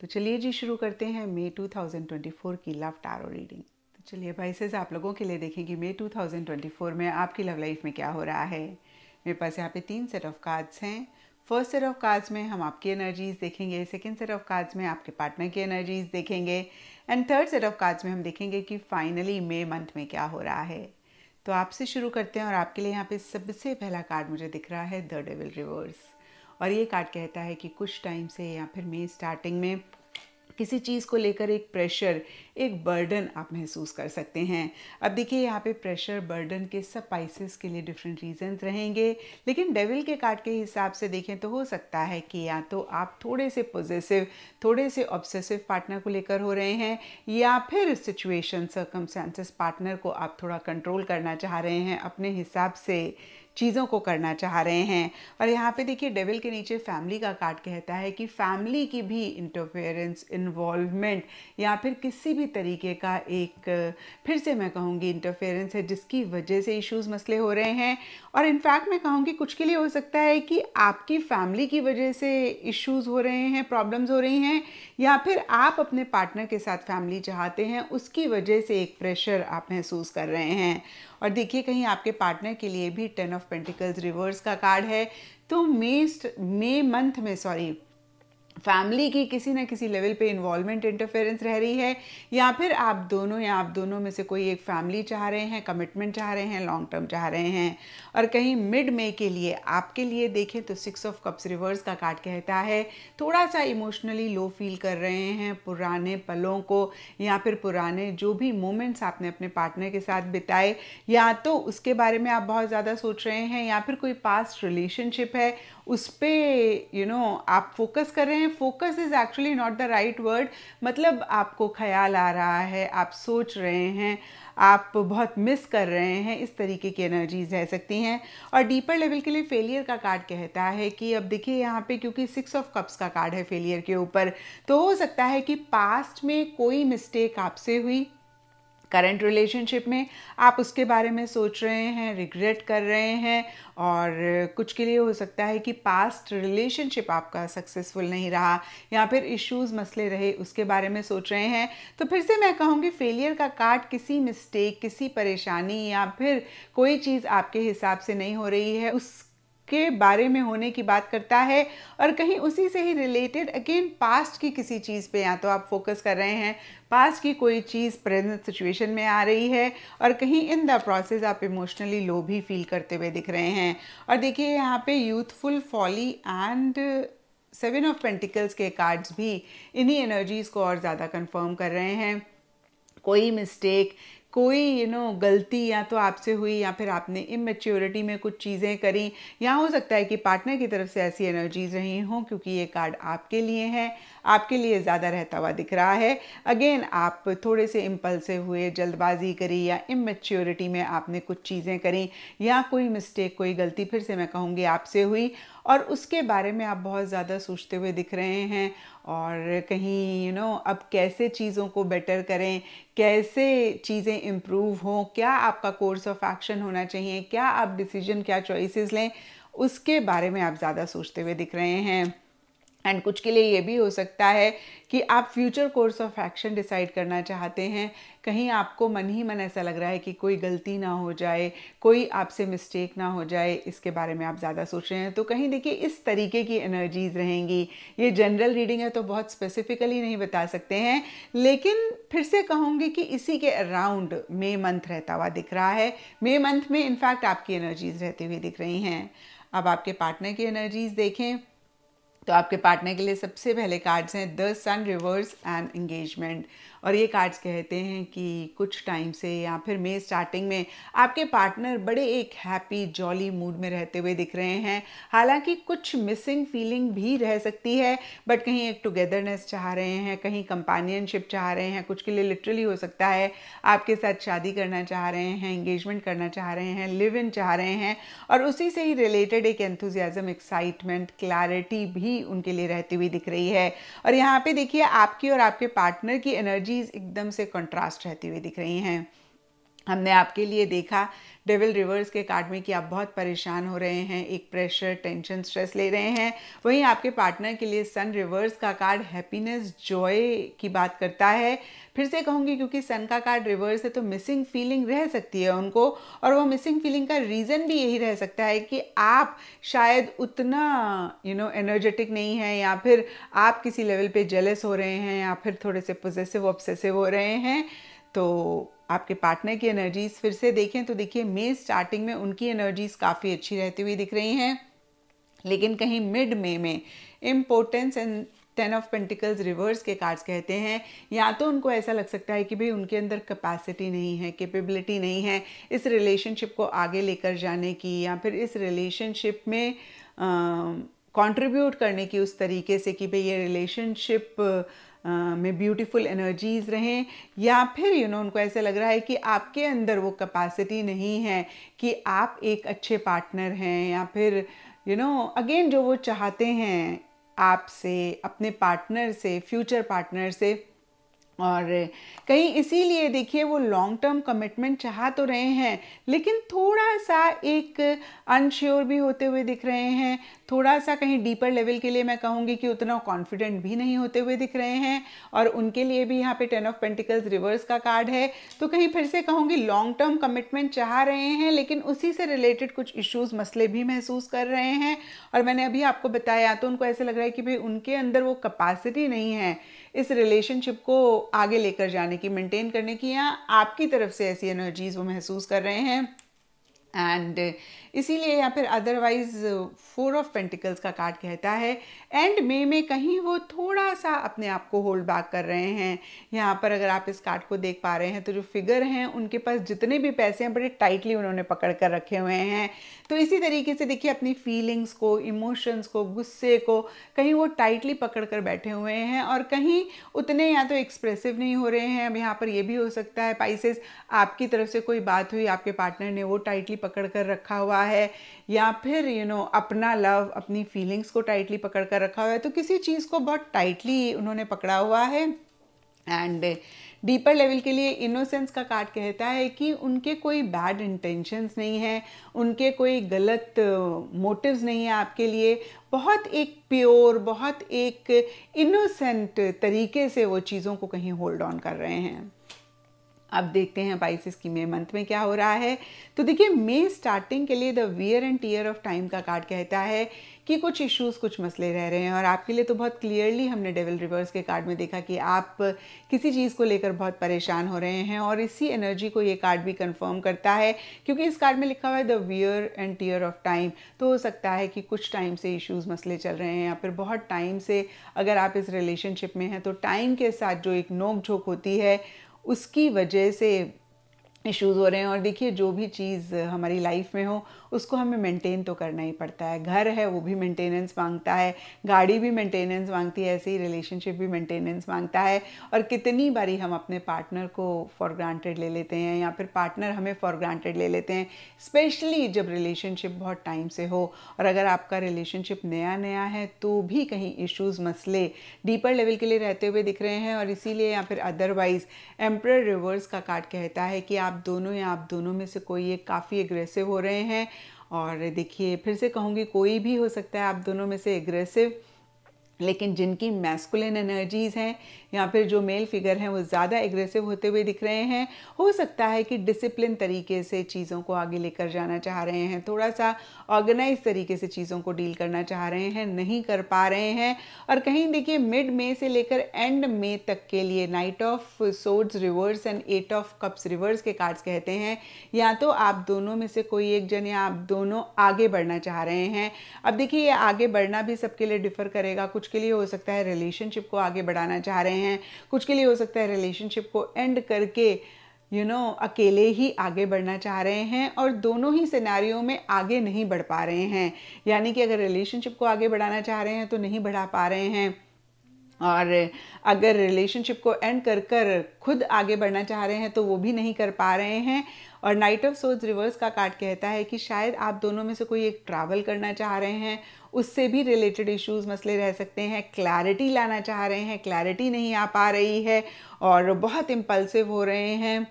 तो चलिए जी शुरू करते हैं मे 2024 की लव टारो रीडिंग तो चलिए वाइसेज आप लोगों के लिए देखें कि मे 2024 में आपकी लव लाइफ में क्या हो रहा है मेरे पास यहाँ पे तीन सेट ऑफ कार्ड्स हैं फर्स्ट सेट ऑफ कार्ड्स में हम आपकी एनर्जीज देखेंगे सेकेंड सेट ऑफ कार्ड्स में आपके पार्टनर की एनर्जीज देखेंगे and third set of cards में हम देखेंगे कि फाइनली मे मंथ में क्या हो रहा है तो आपसे शुरू करते हैं और आपके लिए यहाँ पे सबसे पहला कार्ड मुझे दिख रहा है द डेविल रिवर्स और ये कार्ड कहता है कि कुछ टाइम से या फिर मे स्टार्टिंग में किसी चीज़ को लेकर एक प्रेशर एक बर्डन आप महसूस कर सकते हैं अब देखिए यहाँ पे प्रेशर बर्डन के सब पाइसिस के लिए डिफरेंट रीजंस रहेंगे लेकिन डेविल के कार्ड के हिसाब से देखें तो हो सकता है कि या तो आप थोड़े से पॉजिटिव थोड़े से ऑब्सेसिव पार्टनर को लेकर हो रहे हैं या फिर सिचुएशन सर्कमस्टांसेस पार्टनर को आप थोड़ा कंट्रोल करना चाह रहे हैं अपने हिसाब से चीज़ों को करना चाह रहे हैं और यहाँ पे देखिए डेविल के नीचे फैमिली का कार्ड कहता है कि फैमिली की भी इंटरफेरेंस इन्वॉल्वमेंट या फिर किसी भी तरीके का एक फिर से मैं कहूँगी इंटरफेरेंस है जिसकी वजह से इश्यूज़ मसले हो रहे हैं और इनफैक्ट मैं कहूँगी कुछ के लिए हो सकता है कि आपकी फैमिली की वजह से इश्यूज़ हो रहे हैं प्रॉब्लम्स हो रही हैं या फिर आप अपने पार्टनर के साथ फैमिली चाहते हैं उसकी वजह से एक प्रेशर आप महसूस कर रहे हैं और देखिए कहीं आपके पार्टनर के लिए भी टेन ऑफ पेंटिकल्स रिवर्स का कार्ड है तो मे मे मंथ में सॉरी फैमिली की किसी ना किसी लेवल पे इन्वॉल्वमेंट इंटरफेरेंस रह रही है या फिर आप दोनों या आप दोनों में से कोई एक फैमिली चाह रहे हैं कमिटमेंट चाह रहे हैं लॉन्ग टर्म चाह रहे हैं और कहीं मिड मे के लिए आपके लिए देखें तो सिक्स ऑफ कप्स रिवर्स का कार्ड कहता है थोड़ा सा इमोशनली लो फील कर रहे हैं पुराने पलों को या फिर पुराने जो भी मोमेंट्स आपने अपने पार्टनर के साथ बिताए या तो उसके बारे में आप बहुत ज़्यादा सोच रहे हैं या फिर कोई पास्ट रिलेशनशिप है उस पर यू नो आप फोकस कर रहे हैं focus is actually not the right word मतलब आपको ख्याल आ रहा है आप सोच रहे हैं आप बहुत मिस कर रहे हैं इस तरीके की एनर्जीज रह सकती हैं और डीपर लेवल के लिए फेलियर का कार्ड कहता है कि अब देखिए यहाँ पे क्योंकि सिक्स ऑफ कप्स का कार्ड है फेलियर के ऊपर तो हो सकता है कि पास्ट में कोई मिस्टेक आपसे हुई करंट रिलेशनशिप में आप उसके बारे में सोच रहे हैं रिग्रेट कर रहे हैं और कुछ के लिए हो सकता है कि पास्ट रिलेशनशिप आपका सक्सेसफुल नहीं रहा या फिर इश्यूज मसले रहे उसके बारे में सोच रहे हैं तो फिर से मैं कहूँगी फेलियर का कार्ड किसी मिस्टेक किसी परेशानी या फिर कोई चीज़ आपके हिसाब से नहीं हो रही है उस के बारे में होने की बात करता है और कहीं उसी से ही रिलेटेड अगेन पास्ट की किसी चीज़ पे या तो आप फोकस कर रहे हैं पास्ट की कोई चीज़ प्रेजेंट सिचुएशन में आ रही है और कहीं इन द प्रोसेस आप इमोशनली लो भी फील करते हुए दिख रहे हैं और देखिए यहाँ पे youthful folly and seven of pentacles के कार्ड्स भी इन्हीं एनर्जीज़ को और ज़्यादा कन्फर्म कर रहे हैं कोई मिस्टेक कोई यू you नो know, गलती या तो आपसे हुई या फिर आपने इमेच्योरिटी में कुछ चीज़ें करी या हो सकता है कि पार्टनर की तरफ से ऐसी एनर्जीज रही हों क्योंकि ये कार्ड आपके लिए है आपके लिए ज़्यादा रहता हुआ दिख रहा है अगेन आप थोड़े से इम्पल्सिव हुए जल्दबाजी करी या इमेच्योरिटी में आपने कुछ चीज़ें करी या कोई मिस्टेक कोई गलती फिर से मैं कहूँगी आपसे हुई और उसके बारे में आप बहुत ज़्यादा सोचते हुए दिख रहे हैं और कहीं यू you नो know, अब कैसे चीज़ों को बेटर करें कैसे चीज़ें इम्प्रूव हों क्या आपका कोर्स ऑफ एक्शन होना चाहिए क्या आप डिसीजन क्या चॉइसेस लें उसके बारे में आप ज़्यादा सोचते हुए दिख रहे हैं एंड कुछ के लिए ये भी हो सकता है कि आप future course of action decide करना चाहते हैं कहीं आपको मन ही मन ऐसा लग रहा है कि कोई गलती ना हो जाए कोई आपसे मिस्टेक ना हो जाए इसके बारे में आप ज़्यादा सोच रहे हैं तो कहीं देखिए इस तरीके की एनर्जीज रहेंगी ये जनरल रीडिंग है तो बहुत स्पेसिफिकली नहीं बता सकते हैं लेकिन फिर से कहूँगी कि इसी के अराउंड मे मंथ रहता हुआ दिख रहा है मे मंथ में इनफैक्ट आपकी एनर्जीज रहती हुई दिख रही हैं अब आपके पार्टनर की एनर्जीज देखें तो आपके पार्टनर के लिए सबसे पहले कार्ड्स हैं the sun reverse and engagement और ये कार्ड्स कहते हैं कि कुछ टाइम से या फिर मे स्टार्टिंग में आपके पार्टनर बड़े एक हैप्पी जॉली मूड में रहते हुए दिख रहे हैं हालांकि कुछ मिसिंग फीलिंग भी रह सकती है बट कहीं एक टुगेदरनेस चाह रहे हैं कहीं कंपानियनशिप चाह रहे हैं कुछ के लिए लिटरली हो सकता है आपके साथ शादी करना चाह रहे हैं इंगेजमेंट करना चाह रहे हैं लिव इन चाह रहे हैं और उसी से ही रिलेटेड एक एंथुजियाज़म एक्साइटमेंट क्लैरिटी भी उनके लिए रहती हुई दिख रही है और यहाँ पे देखिए आपकी और आपके पार्टनर की एनर्जी एनर्जीज एकदम से कंट्रास्ट रहती हुई दिख रही हैं हमने आपके लिए देखा डेविल रिवर्स के कार्ड में कि आप बहुत परेशान हो रहे हैं एक प्रेशर टेंशन स्ट्रेस ले रहे हैं वहीं आपके पार्टनर के लिए सन रिवर्स का कार्ड हैप्पीनेस जॉय की बात करता है फिर से कहूँगी क्योंकि सन का कार्ड रिवर्स है तो मिसिंग फीलिंग रह सकती है उनको और वो मिसिंग फीलिंग का रीज़न भी यही रह सकता है कि आप शायद उतना यू नो एनर्जेटिक नहीं है या फिर आप किसी लेवल पे जेलस हो रहे हैं या फिर थोड़े से पोजेसिव ऑब्सेसिव हो रहे हैं तो आपके पार्टनर की एनर्जीज फिर से देखें तो देखिए मे स्टार्टिंग में उनकी एनर्जीज काफ़ी अच्छी रहती हुई दिख रही हैं लेकिन कहीं मिड मे में importance and ten of pentacles reverse के कार्ड्स कहते हैं या तो उनको ऐसा लग सकता है कि भाई उनके अंदर कैपेसिटी नहीं है कैपेबिलिटी नहीं है इस रिलेशनशिप को आगे लेकर जाने की या फिर इस रिलेशनशिप में कंट्रीब्यूट करने की उस तरीके से कि भाई ये रिलेशनशिप में ब्यूटीफुल एनर्जीज़ रहें या फिर यू you नो know, उनको ऐसा लग रहा है कि आपके अंदर वो कैपेसिटी नहीं है कि आप एक अच्छे पार्टनर हैं या फिर यू नो अगेन जो वो चाहते हैं आपसे अपने पार्टनर से फ्यूचर पार्टनर से और कहीं इसीलिए देखिए वो लॉन्ग टर्म कमिटमेंट चाह तो रहे हैं लेकिन थोड़ा सा एक अनश्योर भी होते हुए दिख रहे हैं थोड़ा सा कहीं डीपर लेवल के लिए मैं कहूँगी कि उतना कॉन्फिडेंट भी नहीं होते हुए दिख रहे हैं और उनके लिए भी यहाँ पे टेन ऑफ पेंटिकल्स रिवर्स का कार्ड है तो कहीं फिर से कहूँगी लॉन्ग टर्म कमिटमेंट चाह रहे हैं लेकिन उसी से रिलेटेड कुछ इश्यूज़ मसले भी महसूस कर रहे हैं और मैंने अभी आपको बताया तो उनको ऐसे लग रहा है कि भाई उनके अंदर वो कैपेसिटी नहीं है इस रिलेशनशिप को आगे लेकर जाने की मेंटेन करने की या आपकी तरफ से ऐसी एनर्जीज़ वो महसूस कर रहे हैं एंड uh, इसीलिए या फिर अदरवाइज फोर ऑफ पेंटिकल्स का कार्ड कहता है एंड मे में कहीं वो थोड़ा सा अपने आप को होल्ड बैक कर रहे हैं यहाँ पर अगर आप इस कार्ड को देख पा रहे हैं तो जो फिगर हैं उनके पास जितने भी पैसे हैं बड़े टाइटली उन्होंने पकड़ कर रखे हुए हैं तो इसी तरीके से देखिए अपनी फीलिंग्स को इमोशंस को गुस्से को कहीं वो टाइटली पकड़ कर बैठे हुए हैं और कहीं उतने या तो एक्सप्रेसिव नहीं हो रहे हैं अब यहाँ पर यह भी हो सकता है पाइसेस आपकी तरफ से कोई बात हुई आपके पार्टनर ने वो टाइटली टाइटली पकड़ कर रखा हुआ है या फिर यू you नो know, अपना लव अपनी फीलिंग्स को टाइटली पकड़ कर रखा हुआ है तो किसी चीज़ को बहुत टाइटली उन्होंने पकड़ा हुआ है एंड डीपर लेवल के लिए इनोसेंस का कार्ड कहता है कि उनके कोई बैड इंटेंशंस नहीं है उनके कोई गलत मोटिव्स uh, नहीं है आपके लिए बहुत एक प्योर बहुत एक इनोसेंट तरीके से वो चीज़ों को कहीं होल्ड ऑन कर रहे हैं अब देखते हैं पाइसिस की मे मंथ में क्या हो रहा है तो देखिए मे स्टार्टिंग के लिए the wear and tear of time का कार्ड कहता है कि कुछ इश्यूज कुछ मसले रह रहे हैं और आपके लिए तो बहुत क्लियरली हमने डेवल रिवर्स के कार्ड में देखा कि आप किसी चीज़ को लेकर बहुत परेशान हो रहे हैं और इसी एनर्जी को ये कार्ड भी कंफर्म करता है क्योंकि इस कार्ड में लिखा हुआ है the wear and tear of time तो हो सकता है कि कुछ टाइम से इश्यूज़ मसले चल रहे हैं या फिर बहुत टाइम से अगर आप इस रिलेशनशिप में हैं तो टाइम के साथ जो एक नोक झोंक होती है उसकी वजह से इश्यूज़ हो रहे हैं और देखिए जो भी चीज़ हमारी लाइफ में हो उसको हमें मेंटेन तो करना ही पड़ता है घर है वो भी मेंटेनेंस मांगता है गाड़ी भी मेंटेनेंस मांगती है ऐसे ही रिलेशनशिप भी मेंटेनेंस मांगता है और कितनी बारी हम अपने पार्टनर को फॉर ग्रांटेड ले लेते हैं या फिर पार्टनर हमें फॉर ग्रांटेड ले लेते हैं स्पेशली जब रिलेशनशिप बहुत टाइम से हो और अगर आपका रिलेशनशिप नया नया है तो भी कहीं इश्यूज़ मसले डीपर लेवल के लिए रहते हुए दिख रहे हैं और इसीलिए या फिर अदरवाइज एम्प्रर रिवर्स का कार्ड कहता है कि आप दोनों या आप दोनों में से कोई एक काफ़ी एग्रेसिव हो रहे हैं और देखिए फिर से कहूँगी कोई भी हो सकता है आप दोनों में से एग्रेसिव लेकिन जिनकी मैस्कुलिन एनर्जीज़ हैं या फिर जो मेल फिगर हैं वो ज़्यादा एग्रेसिव होते हुए दिख रहे हैं हो सकता है कि डिसिप्लिन तरीके से चीज़ों को आगे लेकर जाना चाह रहे हैं थोड़ा सा ऑर्गेनाइज तरीके से चीज़ों को डील करना चाह रहे हैं नहीं कर पा रहे हैं और कहीं देखिए मिड मे से लेकर एंड मे तक के लिए knight of swords reverse and eight of cups reverse के कार्ड्स कहते हैं या तो आप दोनों में से कोई एक जन या आप दोनों आगे बढ़ना चाह रहे हैं अब देखिए ये आगे बढ़ना भी सबके लिए डिफ़र करेगा कुछ कुछ के लिए हो सकता है रिलेशनशिप को आगे बढ़ाना चाह रहे हैं कुछ के लिए हो सकता है रिलेशनशिप को एंड करके यू you नो know, अकेले ही आगे बढ़ना चाह रहे हैं और दोनों ही सिनारियों में आगे नहीं बढ़ पा रहे हैं यानी कि अगर रिलेशनशिप को आगे बढ़ाना चाह रहे हैं तो नहीं बढ़ा पा रहे हैं और अगर रिलेशनशिप को एंड कर कर खुद आगे बढ़ना चाह रहे हैं तो वो भी नहीं कर पा रहे हैं और नाइट ऑफ सोज रिवर्स का कार्ड कहता है कि शायद आप दोनों में से कोई एक ट्रैवल करना चाह रहे हैं उससे भी रिलेटेड इश्यूज मसले रह सकते हैं क्लैरिटी लाना चाह रहे हैं क्लैरिटी नहीं आ पा रही है और बहुत इम्पल्सिव हो रहे हैं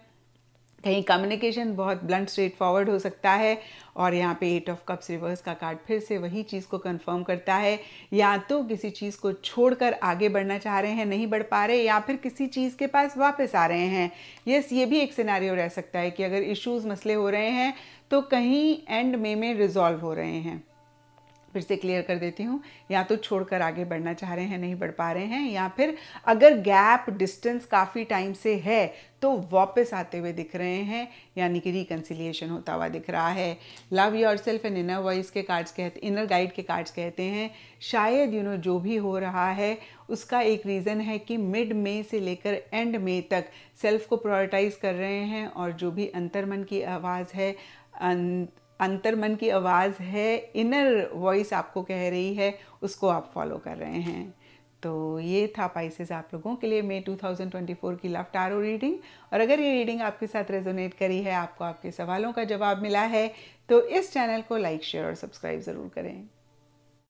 कहीं कम्युनिकेशन बहुत ब्लंट स्ट्रेट फॉरवर्ड हो सकता है और यहाँ पे एट ऑफ कप्स रिवर्स का कार्ड फिर से वही चीज़ को कंफर्म करता है या तो किसी चीज़ को छोड़कर आगे बढ़ना चाह रहे हैं नहीं बढ़ पा रहे या फिर किसी चीज़ के पास वापस आ रहे हैं यस ये भी एक सिनारियो रह सकता है कि अगर इश्यूज़ मसले हो रहे हैं तो कहीं एंड में में रिजॉल्व हो रहे हैं फिर से क्लियर कर देती हूँ या तो छोड़कर आगे बढ़ना चाह रहे हैं नहीं बढ़ पा रहे हैं या फिर अगर गैप डिस्टेंस काफ़ी टाइम से है तो वापस आते हुए दिख रहे हैं यानी कि रिकन्सिलिएशन होता हुआ दिख रहा है love yourself and inner voice के कार्ड्स कहते इनर गाइड के कार्ड्स कहते हैं शायद यू you नो know, जो भी हो रहा है उसका एक रीज़न है कि मिड मे से लेकर एंड मे तक सेल्फ को प्रायोरिटाइज कर रहे हैं और जो भी अंतर्मन की आवाज़ है अं, अंतर मन की आवाज़ है इनर वॉइस आपको कह रही है उसको आप फॉलो कर रहे हैं तो ये था पाइसेस आप लोगों के लिए मे 2024 की लव टारो रीडिंग और अगर ये रीडिंग आपके साथ रेजोनेट करी है आपको आपके सवालों का जवाब मिला है तो इस चैनल को लाइक शेयर और सब्सक्राइब ज़रूर करें